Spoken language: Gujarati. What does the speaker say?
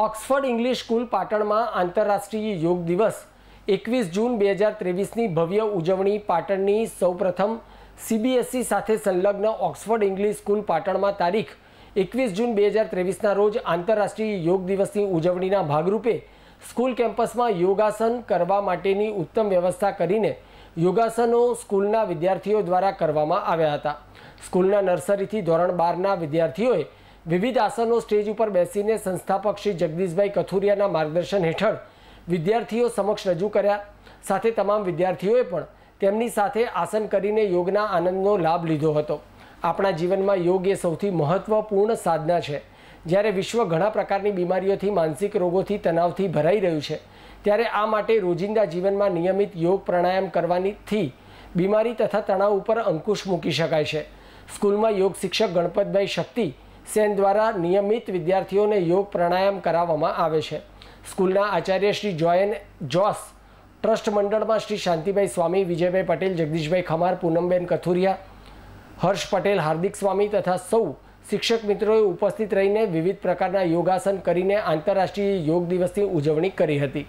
ઓક્સફર્ડ ઇંગ્લિશ સ્કૂલ પાટણમાં આંતરરાષ્ટ્રીય યોગ દિવસ એકવીસ જૂન બે હજાર ત્રેવીસની ભવ્ય ઉજવણી પાટણની સૌપ્રથમ સીબીએસઈ e સાથે સંલગ્ન ઓક્સફર્ડ ઇંગ્લિશ સ્કૂલ પાટણમાં તારીખ એકવીસ જૂન બે હજાર ત્રેવીસના રોજ આંતરરાષ્ટ્રીય યોગ દિવસની ઉજવણીના ભાગરૂપે સ્કૂલ કેમ્પસમાં યોગાસન કરવા માટેની ઉત્તમ વ્યવસ્થા કરીને યોગાસનો સ્કૂલના વિદ્યાર્થીઓ દ્વારા કરવામાં આવ્યા હતા સ્કૂલના નર્સરીથી ધોરણ બારના વિદ્યાર્થીઓએ વિવિધ આસનો સ્ટેજ ઉપર બેસીને સંસ્થાપક શ્રી જગદીશભાઈ કથુરિયાના માર્ગદર્શન હેઠળ વિદ્યાર્થીઓ સમક્ષ રજૂ કર્યા સાથે તમામ વિદ્યાર્થીઓએ પણ તેમની સાથે આસન કરીને યોગના આનંદનો લાભ લીધો હતો આપણા જીવનમાં યોગ એ સૌથી મહત્વપૂર્ણ સાધના છે જ્યારે વિશ્વ ઘણા પ્રકારની બીમારીઓથી માનસિક રોગોથી તણાવથી ભરાઈ રહ્યું છે ત્યારે આ માટે રોજિંદા જીવનમાં નિયમિત યોગ પ્રાણાયામ કરવાનીથી બીમારી તથા તણાવ ઉપર અંકુશ મૂકી શકાય છે સ્કૂલમાં યોગ શિક્ષક ગણપતભાઈ શક્તિ સેન દ્વારા નિયમિત વિદ્યાર્થીઓને યોગ પ્રાણાયામ કરાવવામાં આવે છે સ્કૂલના આચાર્ય શ્રી જોયન જોસ ટ્રસ્ટ મંડળમાં શ્રી શાંતિભાઈ સ્વામી વિજયભાઈ પટેલ જગદીશભાઈ ખમાર પૂનમબેન કથુરિયા હર્ષ પટેલ હાર્દિક સ્વામી તથા સૌ શિક્ષક મિત્રોએ ઉપસ્થિત રહીને વિવિધ પ્રકારના યોગાસન કરીને આંતરરાષ્ટ્રીય યોગ દિવસની ઉજવણી કરી હતી